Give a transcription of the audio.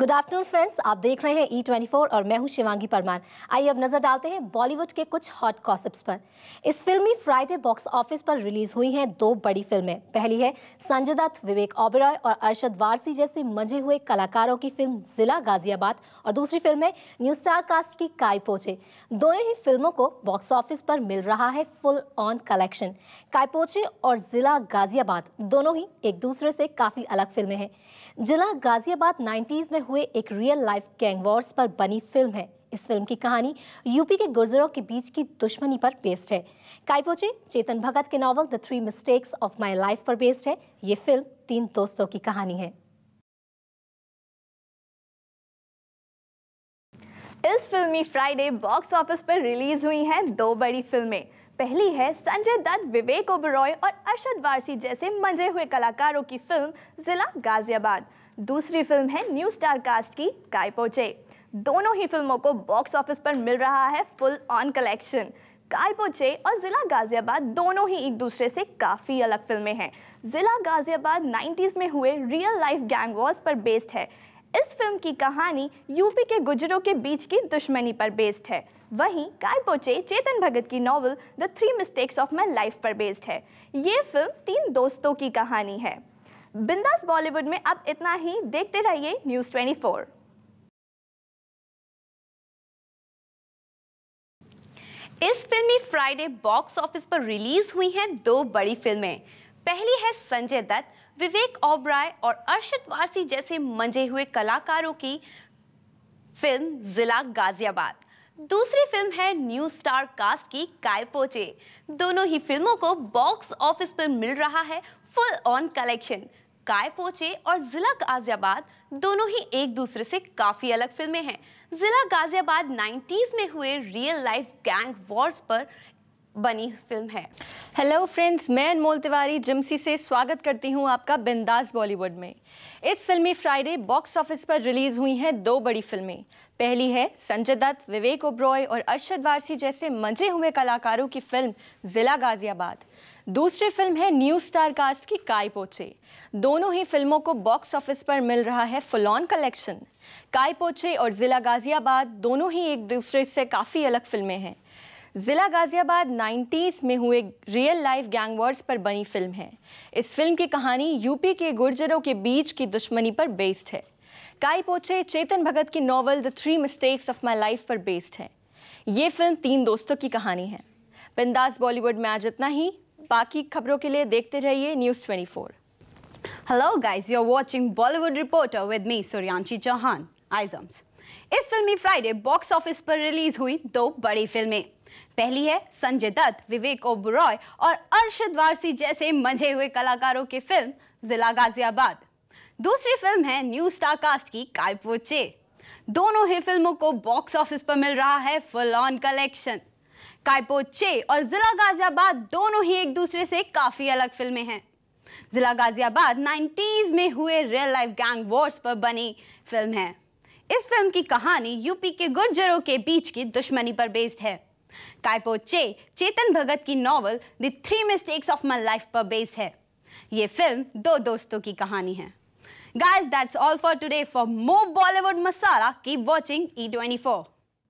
good afternoon friends आप देख रहे हैं ई ट्वेंटी फोर और मैं हूं शिवांगी परमार आइए अब नजर डालते हैं बॉलीवुड के कुछ हॉट कॉसिप्स पर इस फिल्मी फ्राइडे बॉक्स ऑफिस पर रिलीज हुई हैं दो बड़ी फिल्में पहली है संजय दत्त विवेक ओबेरॉय और अरशद वारसी जैसे मजे हुए कलाकारों की फिल्म जिला गाजियाबाद और दूसरी फिल्म है न्यू स्टार कास्ट की काय पोछे दोनों ही फिल्मों को बॉक्स ऑफिस पर मिल रहा है फुल ऑन कलेक्शन कायपोचे और जिला गाजियाबाद दोनों ही एक दूसरे से काफी अलग फिल्में हैं जिला गाजियाबाद नाइन्टीज में हुए एक रियल लाइफ गैंग वॉर्स पर बनी फिल्म है इस फिल्म की कहानी यूपी के गुर्जरों के बीच की दुश्मनी पर बेस्ड है काइपोचे चेतन भगत के novel the three mistakes of my life पर बेस्ड है ये फिल्म तीन दोस्तों की कहानी है इस फिल्मी फ्राइडे बॉक्स ऑफिस पर रिलीज हुई हैं दो बड़ी फिल्में पहली है संजय दत्त विवेक ओबरॉय और अरशद वारसी जैसे मंजे हुए कलाकारों की फिल्म जिला गाजियाबाद दूसरी फिल्म है न्यू स्टार कास्ट की काय पोचे दोनों ही फिल्मों को बॉक्स ऑफिस पर मिल रहा है फुल ऑन कलेक्शन कायपोचे और ज़िला गाज़ियाबाद दोनों ही एक दूसरे से काफ़ी अलग फिल्में हैं ज़िला गाज़ियाबाद 90s में हुए रियल लाइफ गैंग वॉर्स पर बेस्ड है इस फिल्म की कहानी यूपी के गुजरों के बीच की दुश्मनी पर बेस्ड है वहीं कायपोचे चेतन भगत की novel the three mistakes of my life पर बेस्ड है ये फिल्म तीन दोस्तों की कहानी है बिंदास बॉलीवुड में अब इतना ही देखते रहिए न्यूज़ 24 इस फिल्मी फ्राइडे बॉक्स ऑफिस पर रिलीज हुई हैं दो बड़ी फिल्में पहली है संजय दत्त विवेक ओबराय और अर्शद वारसी जैसे मंजे हुए कलाकारों की फिल्म जिला गाजियाबाद दूसरी फिल्म है न्यू स्टार कास्ट की कायपोचे दोनों ही फिल्मों को बॉक्स ऑफिस पर मिल रहा है फुल ऑन कलेक्शन काय पोचे और जिला गाजियाबाद दोनों ही एक दूसरे से काफी अलग फिल्में हैं जिला गाजियाबाद 90s में हुए रियल लाइफ गैंग वॉर्स पर बनी फिल्म है हेलो फ्रेंड्स मैं अनमोल तिवारी जिमसी से स्वागत करती हूं आपका बिंदास बॉलीवुड में इस फिल्मी फ्राइडे बॉक्स ऑफिस पर रिलीज हुई हैं दो बड़ी फिल्में पहली है संजय दत्त विवेक ओब्रॉय और अरशद वारसी जैसे मंजे हुए कलाकारों की फिल्म जिला गाजियाबाद दूसरी फिल्म है न्यू स्टार कास्ट की काय पोचे दोनों ही फिल्मों को बॉक्स ऑफिस पर मिल रहा है फुलॉन कलेक्शन काय पोचे और जिला गाजियाबाद दोनों ही एक दूसरे से काफ़ी अलग फिल्में हैं जिला गाजियाबाद 90s में हुए रियल लाइफ गैंग वॉर्स पर बनी फिल्म है इस फिल्म की कहानी यूपी के गुर्जरों के बीच की दुश्मनी पर बेस्ड है काई पोचे चेतन भगत की novel the three mistakes of my life पर बेस्ड है ये फिल्म तीन दोस्तों की कहानी है बिंदास बॉलीवुड में आज इतना ही बाकी खबरों के लिए देखते रहिए news twenty four hello guys you're watching Bollywood reporter with me Suryanshi Chauhan आइजम्स इस फिल्मी फ्राइडे बॉक्स ऑफिस पर रिलीज हुई दो बड़ी फिल्में पहली है संजय दत्त विवेक ओबरॉय और अर्शद वारसी जैसे मंझे हुए कलाकारों की फिल्म जिला गाजियाबाद दूसरी फिल्म है न्यू स्टार कास्ट की कायपोचे दोनों ही फिल्मों को बॉक्स ऑफिस पर मिल रहा है फुल ऑन कलेक्शन कायपोचे और जिला गाजियाबाद दोनों ही एक दूसरे से काफी अलग फिल्में हैं जिला गाजियाबाद 90s में हुए रियल लाइफ गैंग वॉर्स पर बनी फिल्म है इस फिल्म की कहानी यूपी के गुर्जरों के बीच की दुश्मनी पर बेस्ड है काइपो चे चेतन भगत की novel the three mistakes of my life पर बेस है ये फिल्म दो दोस्तों की कहानी है guys that's all for today for more Bollywood masala keep watching E twenty four